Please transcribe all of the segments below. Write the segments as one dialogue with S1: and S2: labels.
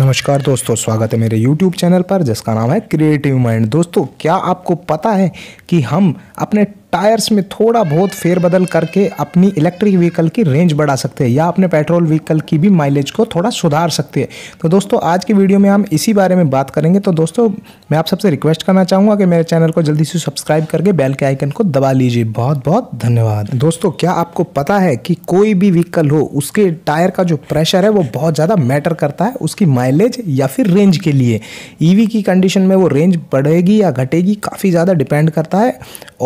S1: नमस्कार दोस्तों स्वागत है मेरे YouTube चैनल पर जिसका नाम है क्रिएटिव माइंड दोस्तों क्या आपको पता है कि हम अपने टायर्स में थोड़ा बहुत फेरबदल करके अपनी इलेक्ट्रिक व्हीकल की रेंज बढ़ा सकते हैं या अपने पेट्रोल व्हीकल की भी माइलेज को थोड़ा सुधार सकते हैं तो दोस्तों आज की वीडियो में हम इसी बारे में बात करेंगे तो दोस्तों मैं आप सबसे रिक्वेस्ट करना चाहूँगा कि मेरे चैनल को जल्दी से सब्सक्राइब करके बैल के आइकन को दबा लीजिए बहुत बहुत धन्यवाद दोस्तों क्या आपको पता है कि कोई भी व्हीकल हो उसके टायर का जो प्रेशर है वो बहुत ज़्यादा मैटर करता है उसकी माइलेज या फिर रेंज के लिए ई e की कंडीशन में वो रेंज बढ़ेगी या घटेगी काफ़ी ज़्यादा डिपेंड करता है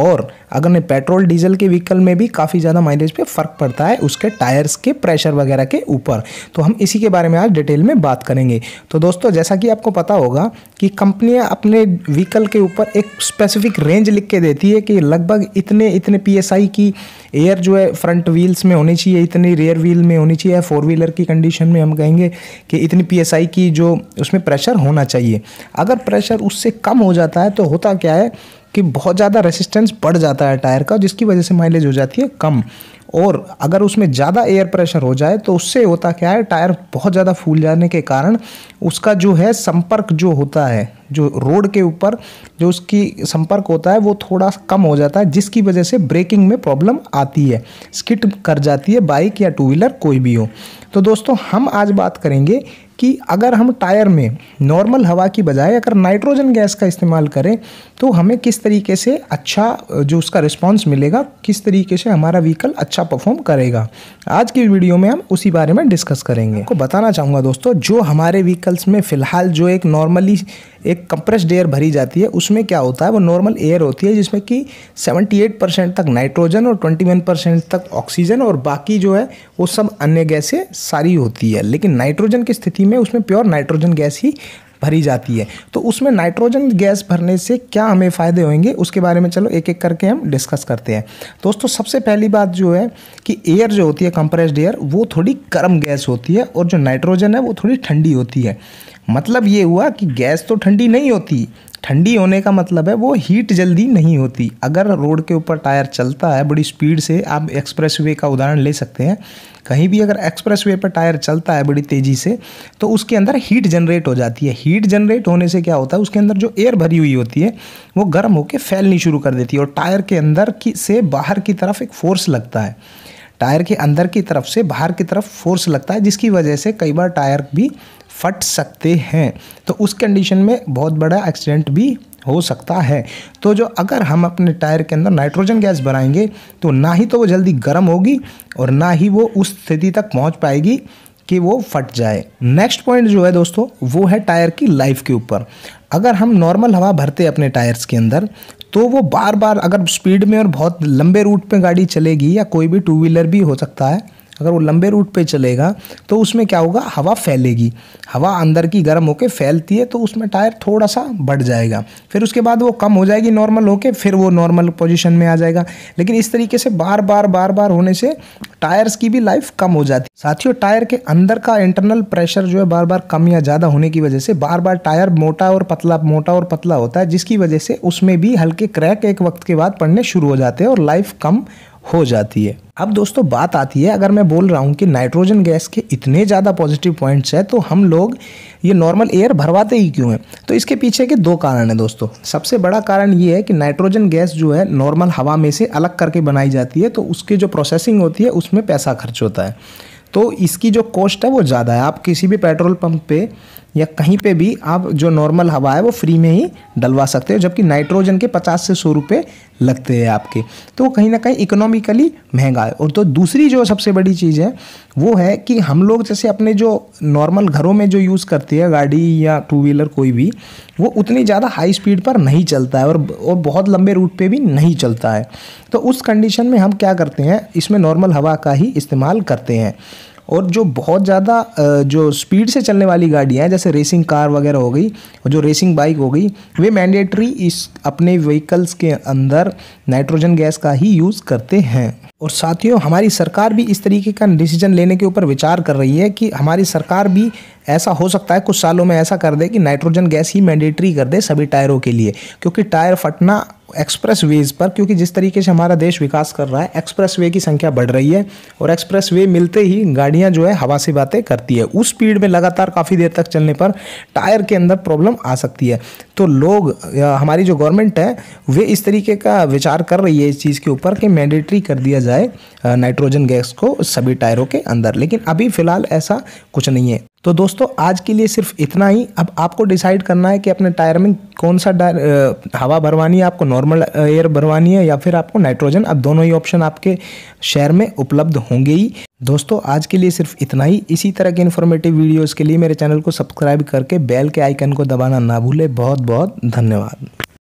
S1: और अगर नहीं पेट्रोल डीजल के व्हीकल में भी काफ़ी ज़्यादा माइलेज पे फ़र्क पड़ता है उसके टायर्स के प्रेशर वगैरह के ऊपर तो हम इसी के बारे में आज डिटेल में बात करेंगे तो दोस्तों जैसा कि आपको पता होगा कि कंपनियां अपने व्हीकल के ऊपर एक स्पेसिफिक रेंज लिख के देती है कि लगभग इतने इतने पी की एयर जो है फ्रंट व्हील्स में होनी चाहिए इतनी रेयर व्हील में होनी चाहिए फोर व्हीलर की कंडीशन में हम कहेंगे कि इतनी पी की जो उसमें प्रेशर होना चाहिए अगर प्रेशर उससे कम हो जाता है तो होता क्या है कि बहुत ज़्यादा रेसिस्टेंस बढ़ जाता है टायर का जिसकी वजह से माइलेज हो जाती है कम और अगर उसमें ज़्यादा एयर प्रेशर हो जाए तो उससे होता क्या है टायर बहुत ज़्यादा फूल जाने के कारण उसका जो है संपर्क जो होता है जो रोड के ऊपर जो उसकी संपर्क होता है वो थोड़ा कम हो जाता है जिसकी वजह से ब्रेकिंग में प्रॉब्लम आती है स्किट कर जाती है बाइक या टू व्हीलर कोई भी हो तो दोस्तों हम आज बात करेंगे कि अगर हम टायर में नॉर्मल हवा की बजाय अगर नाइट्रोजन गैस का इस्तेमाल करें तो हमें किस तरीके से अच्छा जो उसका रिस्पांस मिलेगा किस तरीके से हमारा व्हीकल अच्छा परफॉर्म करेगा आज की वीडियो में हम उसी बारे में डिस्कस करेंगे आपको बताना चाहूँगा दोस्तों जो हमारे व्हीकल्स में फ़िलहाल जो एक नॉर्मली एक कंप्रेस्ड एयर भरी जाती है उसमें क्या होता है वो नॉर्मल एयर होती है जिसमें कि 78 परसेंट तक नाइट्रोजन और 21 परसेंट तक ऑक्सीजन और बाकी जो है वो सब अन्य गैसें सारी होती है लेकिन नाइट्रोजन की स्थिति में उसमें प्योर नाइट्रोजन गैस ही भरी जाती है तो उसमें नाइट्रोजन गैस भरने से क्या हमें फ़ायदे होंगे उसके बारे में चलो एक एक करके हम डिस्कस करते हैं दोस्तों सबसे पहली बात जो है कि एयर जो होती है कंप्रेस्ड एयर वो थोड़ी गर्म गैस होती है और जो नाइट्रोजन है वो थोड़ी ठंडी होती है मतलब ये हुआ कि गैस तो ठंडी नहीं होती ठंडी होने का मतलब है वो हीट जल्दी नहीं होती अगर रोड के ऊपर टायर चलता है बड़ी स्पीड से आप एक्सप्रेस वे का उदाहरण ले सकते हैं कहीं भी अगर एक्सप्रेस वे पर टायर चलता है बड़ी तेज़ी से तो उसके अंदर हीट जनरेट हो जाती है हीट जनरेट होने से क्या होता है उसके अंदर जो एयर भरी हुई होती है वो गर्म होकर फैलनी शुरू कर देती है और टायर के अंदर की से बाहर की तरफ एक फोर्स लगता है टायर के अंदर की तरफ से बाहर की तरफ फोर्स लगता है जिसकी वजह से कई बार टायर भी फट सकते हैं तो उस कंडीशन में बहुत बड़ा एक्सीडेंट भी हो सकता है तो जो अगर हम अपने टायर के अंदर नाइट्रोजन गैस बनाएंगे तो ना ही तो वो जल्दी गर्म होगी और ना ही वो उस स्थिति तक पहुंच पाएगी कि वो फट जाए नेक्स्ट पॉइंट जो है दोस्तों वो है टायर की लाइफ के ऊपर अगर हम नॉर्मल हवा भरते अपने टायर्स के अंदर तो वो बार बार अगर स्पीड में और बहुत लंबे रूट पे गाड़ी चलेगी या कोई भी टू व्हीलर भी हो सकता है अगर वो लंबे रूट पे चलेगा तो उसमें क्या होगा हवा फैलेगी हवा अंदर की गर्म होकर फैलती है तो उसमें टायर थोड़ा सा बढ़ जाएगा फिर उसके बाद वो कम हो जाएगी नॉर्मल होकर फिर वो नॉर्मल पोजिशन में आ जाएगा लेकिन इस तरीके से बार बार बार बार होने से टायर्स की भी लाइफ कम हो जाती है साथियों टायर के अंदर का इंटरनल प्रेशर जो है बार बार कम या ज़्यादा होने की वजह से बार बार टायर मोटा और पतला मोटा और पतला होता है जिसकी वजह से उसमें भी हल्के क्रैक एक वक्त के बाद पड़ने शुरू हो जाते हैं और लाइफ कम हो जाती है अब दोस्तों बात आती है अगर मैं बोल रहा हूँ कि नाइट्रोजन गैस के इतने ज़्यादा पॉजिटिव पॉइंट्स हैं तो हम लोग ये नॉर्मल एयर भरवाते ही क्यों हैं तो इसके पीछे के दो कारण हैं दोस्तों सबसे बड़ा कारण ये है कि नाइट्रोजन गैस जो है नॉर्मल हवा में से अलग करके बनाई जाती है तो उसकी जो प्रोसेसिंग होती है उसमें पैसा खर्च होता है तो इसकी जो कॉस्ट है वो ज़्यादा है आप किसी भी पेट्रोल पम्प पे या कहीं पे भी आप जो नॉर्मल हवा है वो फ्री में ही डलवा सकते हो जबकि नाइट्रोजन के पचास से सौ रुपये लगते हैं आपके तो वो कहीं ना कहीं इकोनॉमिकली महंगा है और तो दूसरी जो सबसे बड़ी चीज़ है वो है कि हम लोग जैसे अपने जो नॉर्मल घरों में जो यूज़ करते हैं गाड़ी या टू व्हीलर कोई भी वो उतनी ज़्यादा हाई स्पीड पर नहीं चलता है और और बहुत लंबे रूट पे भी नहीं चलता है तो उस कंडीशन में हम क्या करते हैं इसमें नॉर्मल हवा का ही इस्तेमाल करते हैं और जो बहुत ज़्यादा जो स्पीड से चलने वाली गाड़ियाँ हैं जैसे रेसिंग कार वगैरह हो गई और जो रेसिंग बाइक हो गई वे मैंडेटरी इस अपने व्हीकल्स के अंदर नाइट्रोजन गैस का ही यूज़ करते हैं और साथियों हमारी सरकार भी इस तरीके का डिसीजन लेने के ऊपर विचार कर रही है कि हमारी सरकार भी ऐसा हो सकता है कुछ सालों में ऐसा कर दे कि नाइट्रोजन गैस ही मैंडेटरी कर दे सभी टायरों के लिए क्योंकि टायर फटना एक्सप्रेस वेज पर क्योंकि जिस तरीके से हमारा देश विकास कर रहा है एक्सप्रेस वे की संख्या बढ़ रही है और एक्सप्रेस वे मिलते ही गाड़ियां जो है हवा से बातें करती है उस स्पीड में लगातार काफ़ी देर तक चलने पर टायर के अंदर प्रॉब्लम आ सकती है तो लोग हमारी जो गवर्नमेंट है वे इस तरीके का विचार कर रही है इस चीज़ के ऊपर कि मैंडेटरी कर दिया जाए नाइट्रोजन गैस को सभी टायरों के अंदर लेकिन अभी फ़िलहाल ऐसा कुछ नहीं है तो दोस्तों आज के लिए सिर्फ इतना ही अब आपको डिसाइड करना है कि अपने टायर में कौन सा आ, हवा भरवानी है आपको नॉर्मल एयर भरवानी है या फिर आपको नाइट्रोजन अब दोनों ही ऑप्शन आपके शहर में उपलब्ध होंगे ही दोस्तों आज के लिए सिर्फ इतना ही इसी तरह के इन्फॉर्मेटिव वीडियोज़ के लिए मेरे चैनल को सब्सक्राइब करके बैल के आइकन को दबाना ना भूलें बहुत बहुत धन्यवाद